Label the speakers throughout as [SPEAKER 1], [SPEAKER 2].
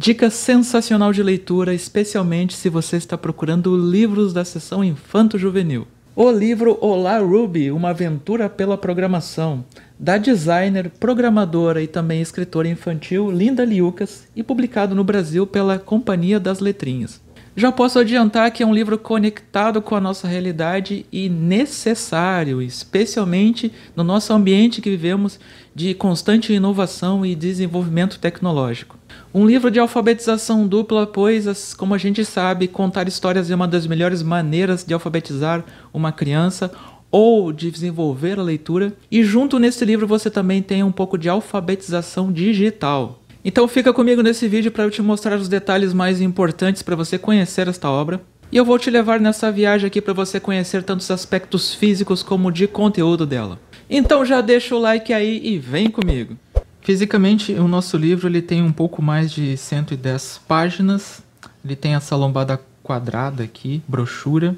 [SPEAKER 1] Dica sensacional de leitura, especialmente se você está procurando livros da seção infanto-juvenil. O livro Olá Ruby, uma aventura pela programação, da designer, programadora e também escritora infantil Linda Liucas e publicado no Brasil pela Companhia das Letrinhas. Já posso adiantar que é um livro conectado com a nossa realidade e necessário, especialmente no nosso ambiente que vivemos de constante inovação e desenvolvimento tecnológico. Um livro de alfabetização dupla, pois, como a gente sabe, contar histórias é uma das melhores maneiras de alfabetizar uma criança ou de desenvolver a leitura. E junto nesse livro você também tem um pouco de alfabetização digital. Então fica comigo nesse vídeo para eu te mostrar os detalhes mais importantes para você conhecer esta obra. E eu vou te levar nessa viagem aqui para você conhecer tanto os aspectos físicos como de conteúdo dela. Então já deixa o like aí e vem comigo. Fisicamente, o nosso livro ele tem um pouco mais de 110 páginas. Ele tem essa lombada quadrada aqui, brochura.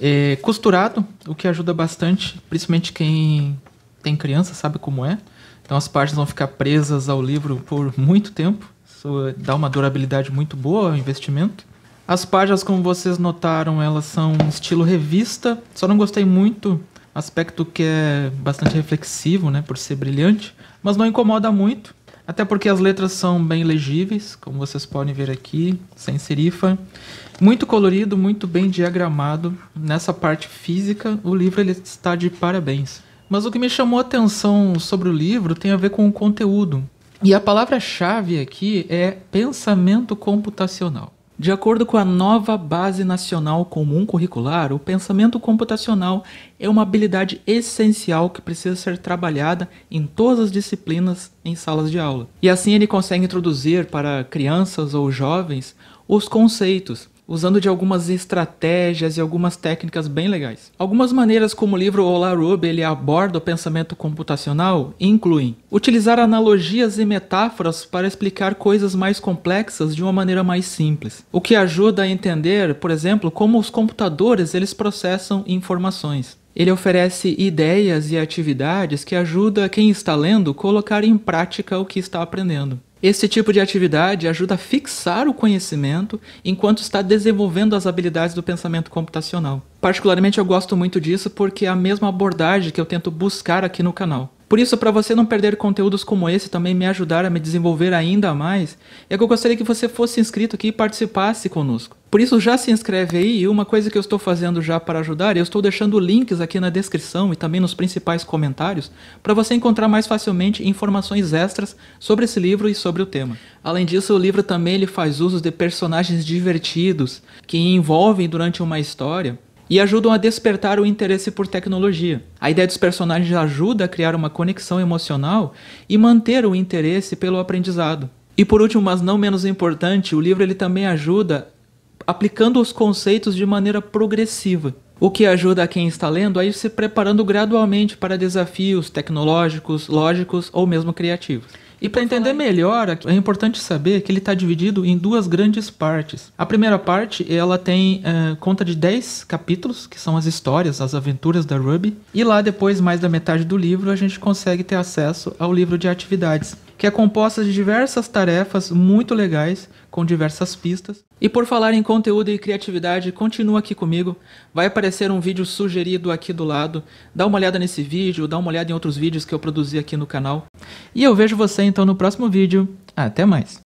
[SPEAKER 1] É costurado, o que ajuda bastante, principalmente quem tem criança sabe como é. Então as páginas vão ficar presas ao livro por muito tempo. Isso dá uma durabilidade muito boa ao investimento. As páginas, como vocês notaram, elas são estilo revista. Só não gostei muito aspecto que é bastante reflexivo, né, por ser brilhante, mas não incomoda muito, até porque as letras são bem legíveis, como vocês podem ver aqui, sem serifa. Muito colorido, muito bem diagramado. Nessa parte física, o livro ele está de parabéns. Mas o que me chamou a atenção sobre o livro tem a ver com o conteúdo. E a palavra-chave aqui é pensamento computacional. De acordo com a nova Base Nacional Comum Curricular, o pensamento computacional é uma habilidade essencial que precisa ser trabalhada em todas as disciplinas em salas de aula. E assim ele consegue introduzir para crianças ou jovens os conceitos, usando de algumas estratégias e algumas técnicas bem legais. Algumas maneiras como o livro Olá Rube ele aborda o pensamento computacional incluem utilizar analogias e metáforas para explicar coisas mais complexas de uma maneira mais simples, o que ajuda a entender, por exemplo, como os computadores eles processam informações. Ele oferece ideias e atividades que ajuda quem está lendo colocar em prática o que está aprendendo. Esse tipo de atividade ajuda a fixar o conhecimento enquanto está desenvolvendo as habilidades do pensamento computacional. Particularmente eu gosto muito disso porque é a mesma abordagem que eu tento buscar aqui no canal. Por isso, para você não perder conteúdos como esse também me ajudar a me desenvolver ainda mais, é que eu gostaria que você fosse inscrito aqui e participasse conosco. Por isso, já se inscreve aí. E uma coisa que eu estou fazendo já para ajudar, eu estou deixando links aqui na descrição e também nos principais comentários para você encontrar mais facilmente informações extras sobre esse livro e sobre o tema. Além disso, o livro também ele faz uso de personagens divertidos que envolvem durante uma história e ajudam a despertar o interesse por tecnologia. A ideia dos personagens ajuda a criar uma conexão emocional e manter o interesse pelo aprendizado. E por último, mas não menos importante, o livro ele também ajuda aplicando os conceitos de maneira progressiva, o que ajuda quem está lendo a ir se preparando gradualmente para desafios tecnológicos, lógicos ou mesmo criativos. E para entender melhor, é importante saber que ele está dividido em duas grandes partes. A primeira parte, ela tem eh, conta de 10 capítulos, que são as histórias, as aventuras da Ruby. E lá, depois, mais da metade do livro, a gente consegue ter acesso ao livro de atividades, que é composta de diversas tarefas muito legais, com diversas pistas. E por falar em conteúdo e criatividade, continua aqui comigo. Vai aparecer um vídeo sugerido aqui do lado. Dá uma olhada nesse vídeo, dá uma olhada em outros vídeos que eu produzi aqui no canal. E eu vejo você então no próximo vídeo. Até mais!